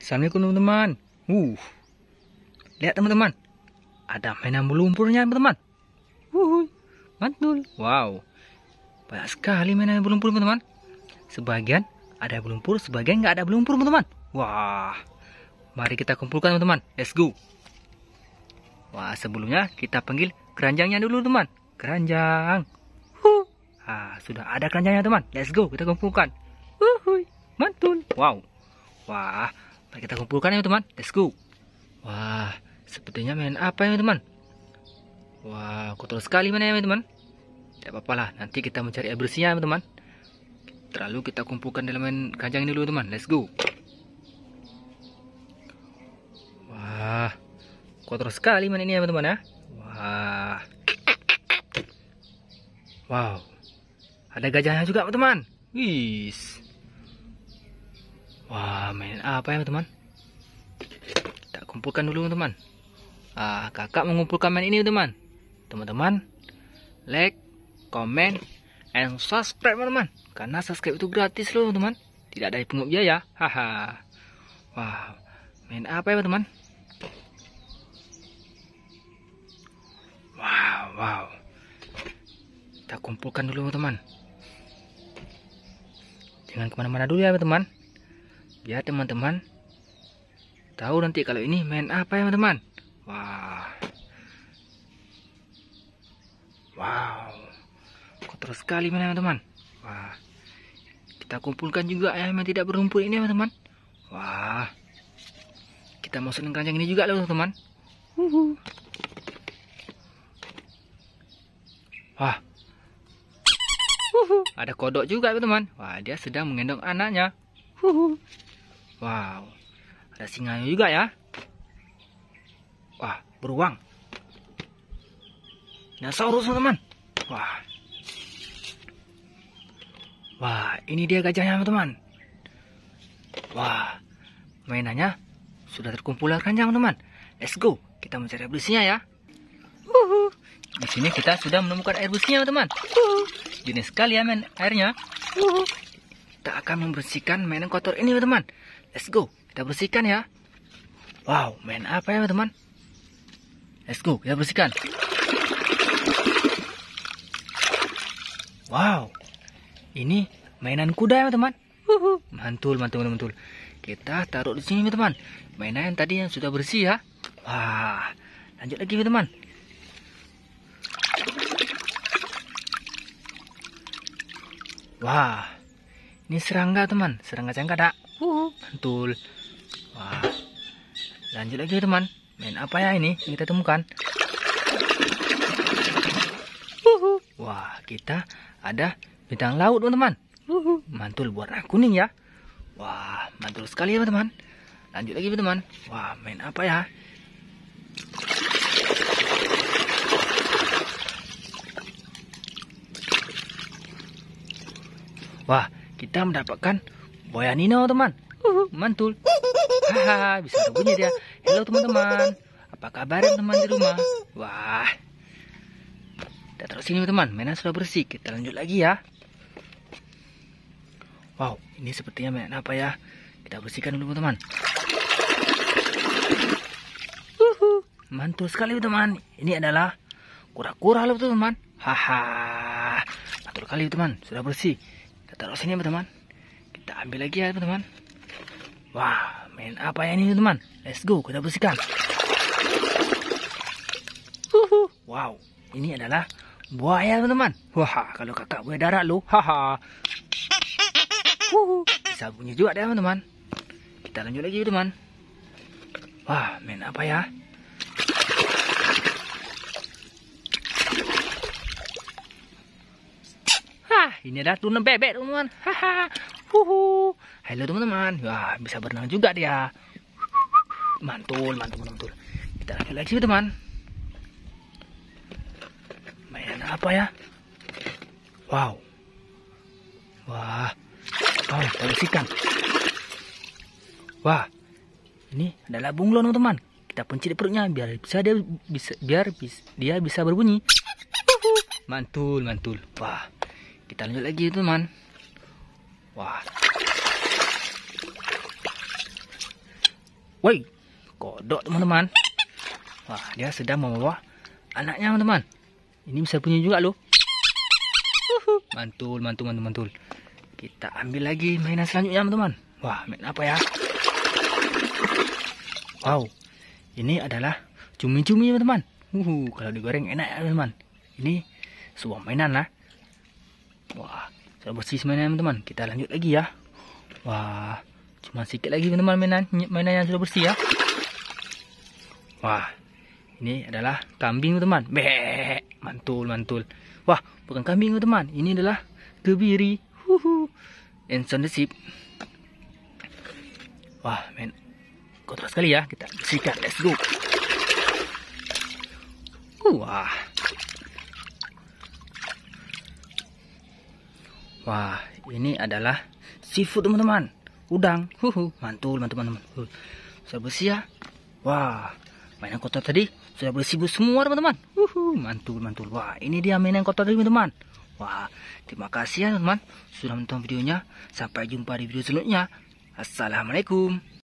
Assalamualaikum teman-teman. Uh, lihat teman-teman, ada mainan berlumpurnya teman-teman. Uh, mantul. Wow, banyak sekali mainan berlumpur teman-teman. Sebagian ada berlumpur, sebagian nggak ada berlumpur teman-teman. Wah, mari kita kumpulkan teman-teman. Let's go. Wah, sebelumnya kita panggil keranjangnya dulu teman. Keranjang. uh Ah, sudah ada keranjangnya teman. Let's go, kita kumpulkan. Uhuy, mantul. Wow. Wah, Mari kita kumpulkan ya teman. Let's go. Wah, sepertinya main apa ya teman? Wah, kotor sekali mainnya ya teman. Tidak apa-apa lah, nanti kita mencari air ya teman. Terlalu kita kumpulkan elemen kajang ini dulu teman. Let's go. Wah, kotor sekali main ini ya teman ya. Wah. Wow. Ada gajahnya juga teman. Wis. Wah, main apa ya, teman? Kita kumpulkan dulu, teman. Ah, kakak mengumpulkan main ini, teman. Teman-teman, like, comment, and subscribe, teman-teman. Karena subscribe itu gratis loh, teman. Tidak ada pungut biaya. Haha. Wah, main apa ya, teman? Wow, wow. Kita kumpulkan dulu, teman. Jangan kemana-mana dulu ya, teman ya teman-teman tahu nanti kalau ini main apa ya teman-teman wah wow kotor sekali main teman-teman wah kita kumpulkan juga ayam yang tidak berumput ini teman-teman wah kita masukin keranjang ini juga loh teman-teman uhuh. wah uhuh. ada kodok juga teman-teman wah dia sedang mengendong anaknya Wow, ada singa juga ya. Wah, beruang. Nasaurus, teman-teman. Wah. Wah, ini dia gajahnya teman-teman. Wah, mainannya sudah terkumpul ranjang teman-teman. Let's go, kita mencari busnya ya. Di sini kita sudah menemukan air busnya teman. teman uhuh. Jenis sekali ya men airnya. Uhuh akan membersihkan mainan kotor ini teman let's go kita bersihkan ya wow main apa ya teman let's go kita bersihkan wow ini mainan kuda ya teman mantul mantul mantul kita taruh di sini teman mainan yang tadi yang sudah bersih ya wah lanjut lagi teman wah ini serangga teman, serangga cengkada. mantul. Oh. Wah. Lanjut lagi teman. Main apa ya ini kita temukan? Uhuh. Wah, kita ada bintang laut teman-teman. Uhuh. Mantul warna kuning ya. Wah, mantul sekali ya teman. Lanjut lagi teman. Wah, main apa ya? Wah, kita mendapatkan boyanino teman uhuh. mantul haha bisa bunyi dia halo teman-teman apa kabar teman di rumah wah kita terusin yuk teman mainan sudah bersih kita lanjut lagi ya wow ini sepertinya mainan apa ya kita bersihkan dulu teman uhuh. mantul sekali teman ini adalah kura-kura loh teman haha mantul kali teman sudah bersih kita taruh sini teman-teman kita ambil lagi ya teman-teman wah main apa ya ini teman let's go kita bersihkan Uhuh. wow ini adalah buaya teman-teman wah kalau kakak buaya darat lo haha bisa bunyi juga deh teman-teman kita lanjut lagi teman wah main apa ya ini adalah tuna bebek teman-teman. Haha. Halo teman-teman. Wah, bisa berenang juga dia. Mantul, mantul, mantul. Kita lagi lagi teman. Mainan apa ya? Wow. Wah. Wow, oh, bagus ikan. Wah. Ini adalah bunglon teman-teman. Kita pencet perutnya biar bisa dia bisa biar bis, dia bisa berbunyi. Mantul, mantul. Wah kita lanjut lagi teman wah woi kodok teman-teman wah dia sedang membawa anaknya teman-teman ini bisa punya juga loh mantul mantul mantul mantul kita ambil lagi mainan selanjutnya teman-teman wah main apa ya wow ini adalah cumi-cumi teman-teman uh kalau digoreng enak ya teman-teman ini sebuah mainan lah Wah, sudah bersih semuanya teman-teman. Kita lanjut lagi ya. Wah, cuma sedikit lagi teman-teman mainan mainan yang sudah bersih ya. Wah, ini adalah kambing teman. Bek, mantul mantul. Wah, bukan kambing teman. Ini adalah kebiri. Huhu. And the Wah, men. Kotor sekali ya. Kita bersihkan. Let's go. Wah. Wah, ini adalah seafood teman-teman. Udang. Huhu, mantul teman-teman. Sudah bersih ya. Wah, mainan kotor tadi sudah bersih semua teman-teman. Huhu, mantul mantul. Wah, ini dia mainan kotor tadi teman-teman. Wah, terima kasih ya teman-teman sudah menonton videonya. Sampai jumpa di video selanjutnya. Assalamualaikum.